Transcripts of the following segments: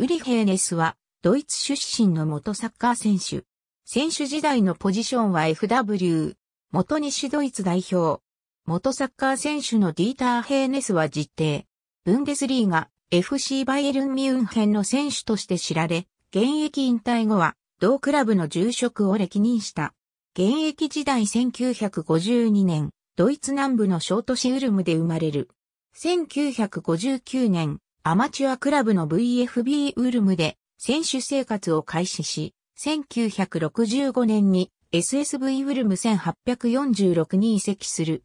ウリヘーネスは、ドイツ出身の元サッカー選手。選手時代のポジションは FW、元西ドイツ代表。元サッカー選手のディーター・ヘーネスは実定。ブンデスリーが FC バイエルン・ミュンヘンの選手として知られ、現役引退後は、同クラブの住職を歴任した。現役時代1952年、ドイツ南部のショートシウルムで生まれる。1959年、アマチュアクラブの VFB ウルムで選手生活を開始し、1965年に SSV ウルム1846に移籍する。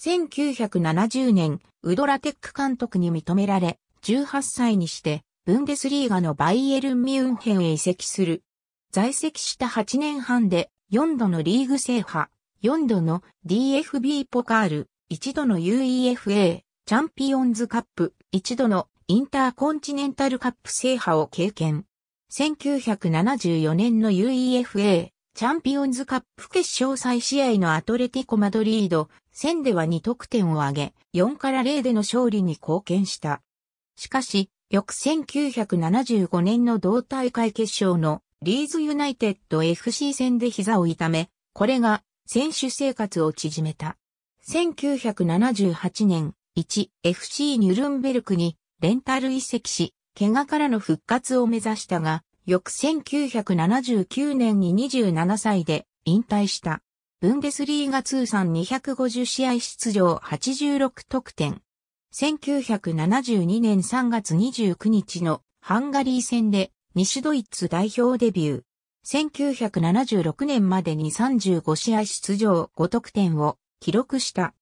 1970年、ウドラテック監督に認められ、18歳にして、ブンデスリーガのバイエルン・ミュンヘンへ移籍する。在籍した8年半で、4度のリーグ制覇、4度の DFB ポカール、1度の UEFA、チャンピオンズカップ、1度のインターコンチネンタルカップ制覇を経験。1974年の UEFA チャンピオンズカップ決勝再試合のアトレティコ・マドリード戦では2得点を挙げ、4から0での勝利に貢献した。しかし、翌1975年の同大会決勝のリーズユナイテッド FC 戦で膝を痛め、これが選手生活を縮めた。1978年 1FC ニュルンベルクにレンタル移籍し、怪我からの復活を目指したが、翌1979年に27歳で引退した。ブンデスリーガ通算250試合出場86得点。1972年3月29日のハンガリー戦で西ドイツ代表デビュー。1976年までに35試合出場5得点を記録した。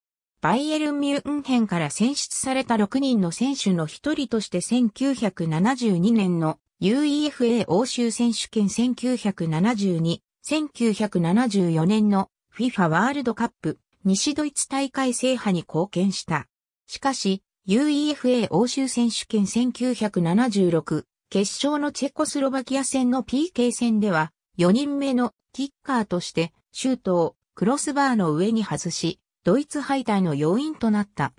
バイエルン・ミュンヘンから選出された6人の選手の一人として1972年の UEFA 欧州選手権1972、1974年の FIFA ワールドカップ西ドイツ大会制覇に貢献した。しかし、UEFA 欧州選手権1976決勝のチェコスロバキア戦の PK 戦では4人目のキッカーとしてシュートをクロスバーの上に外し、ドイツ敗退の要因となった。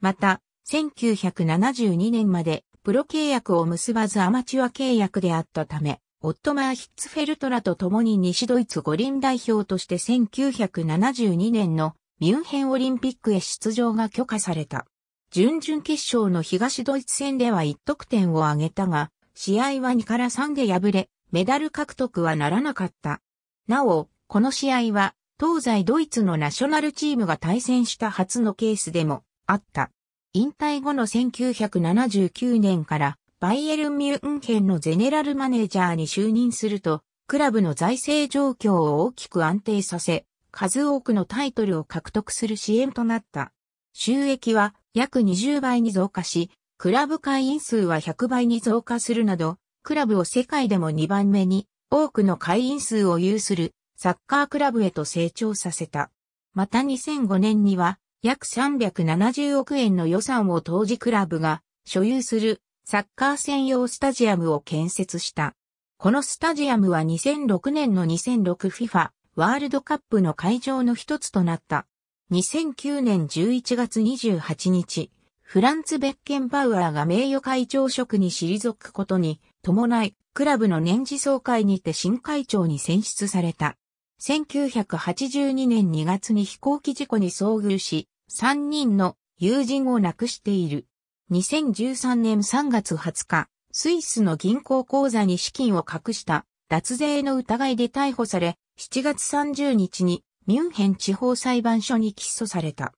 また、1972年までプロ契約を結ばずアマチュア契約であったため、オットマー・ヒッツフェルトらと共に西ドイツ五輪代表として1972年のミュンヘンオリンピックへ出場が許可された。準々決勝の東ドイツ戦では1得点を挙げたが、試合は2から3で敗れ、メダル獲得はならなかった。なお、この試合は東西ドイツのナショナルチームが対戦した初のケースでもあった。引退後の1979年からバイエルン・ミュンヘンのゼネラルマネージャーに就任すると、クラブの財政状況を大きく安定させ、数多くのタイトルを獲得する支援となった。収益は約20倍に増加し、クラブ会員数は100倍に増加するなど、クラブを世界でも2番目に多くの会員数を有するサッカークラブへと成長させた。また2005年には約370億円の予算を当時クラブが所有するサッカー専用スタジアムを建設した。このスタジアムは2006年の 2006FIFA ワールドカップの会場の一つとなった。2009年11月28日、フランツ・ベッケンバウアーが名誉会長職に退くことに伴い、クラブの年次総会にて新会長に選出された。1982年2月に飛行機事故に遭遇し、3人の友人を亡くしている。2013年3月20日、スイスの銀行口座に資金を隠した脱税の疑いで逮捕され、7月30日にミュンヘン地方裁判所に起訴された。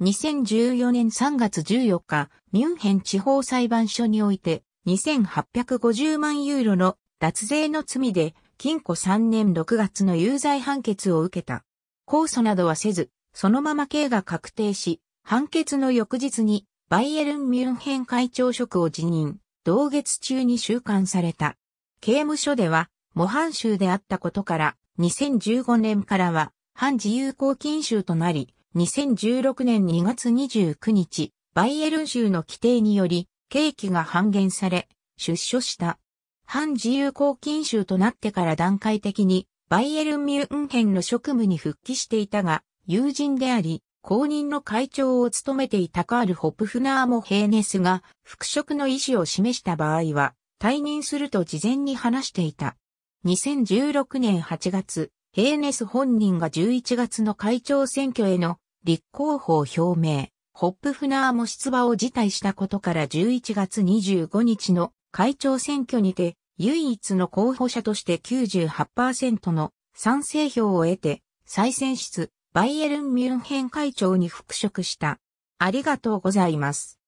2014年3月14日、ミュンヘン地方裁判所において、2850万ユーロの脱税の罪で禁錮3年6月の有罪判決を受けた。控訴などはせず、そのまま刑が確定し、判決の翌日にバイエルン・ミュンヘン会長職を辞任、同月中に収監された。刑務所では、模範囚であったことから、2015年からは、反自由公禁囚となり、2016年2月29日、バイエルン州の規定により、刑期が半減され、出所した。反自由公禁衆となってから段階的にバイエルン・ミュンヘンの職務に復帰していたが、友人であり、公認の会長を務めていたカール・ホップフナーもヘーネスが復職の意思を示した場合は退任すると事前に話していた。2016年8月、ヘーネス本人が11月の会長選挙への立候補を表明、ホップフナーも出馬を辞退したことから11月25日の会長選挙にて唯一の候補者として98%の賛成票を得て、再選出、バイエルン・ミュンヘン会長に復職した。ありがとうございます。